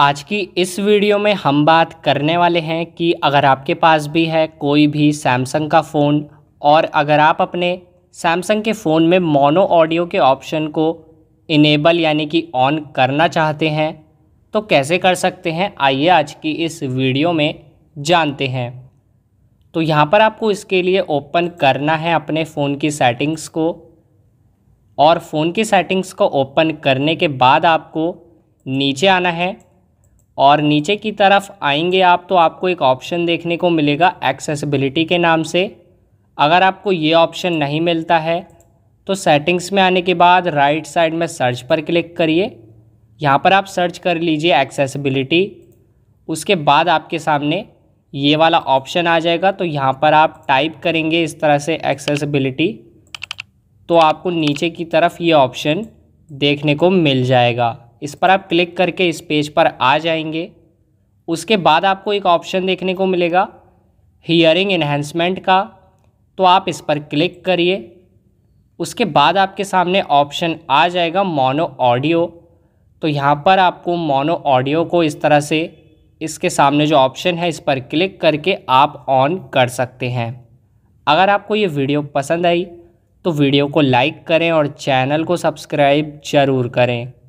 आज की इस वीडियो में हम बात करने वाले हैं कि अगर आपके पास भी है कोई भी सैमसंग का फ़ोन और अगर आप अपने सैमसंग के फ़ोन में मोनो ऑडियो के ऑप्शन को इनेबल यानी कि ऑन करना चाहते हैं तो कैसे कर सकते हैं आइए आज की इस वीडियो में जानते हैं तो यहाँ पर आपको इसके लिए ओपन करना है अपने फ़ोन की सेटिंग्स को और फ़ोन की सेटिंग्स को ओपन करने के बाद आपको नीचे आना है और नीचे की तरफ आएंगे आप तो आपको एक ऑप्शन देखने को मिलेगा एक्सेसिबिलिटी के नाम से अगर आपको ये ऑप्शन नहीं मिलता है तो सेटिंग्स में आने के बाद राइट साइड में सर्च पर क्लिक करिए यहाँ पर आप सर्च कर लीजिए एक्सेसिबिलिटी उसके बाद आपके सामने ये वाला ऑप्शन आ जाएगा तो यहाँ पर आप टाइप करेंगे इस तरह से एक्सेसिबिलिटी तो आपको नीचे की तरफ ये ऑप्शन देखने को मिल जाएगा इस पर आप क्लिक करके इस पेज पर आ जाएंगे उसके बाद आपको एक ऑप्शन देखने को मिलेगा हियरिंग इन्हेंसमेंट का तो आप इस पर क्लिक करिए उसके बाद आपके सामने ऑप्शन आ जाएगा मोनो ऑडियो तो यहाँ पर आपको मोनो ऑडियो को इस तरह से इसके सामने जो ऑप्शन है इस पर क्लिक करके आप ऑन कर सकते हैं अगर आपको ये वीडियो पसंद आई तो वीडियो को लाइक करें और चैनल को सब्सक्राइब ज़रूर करें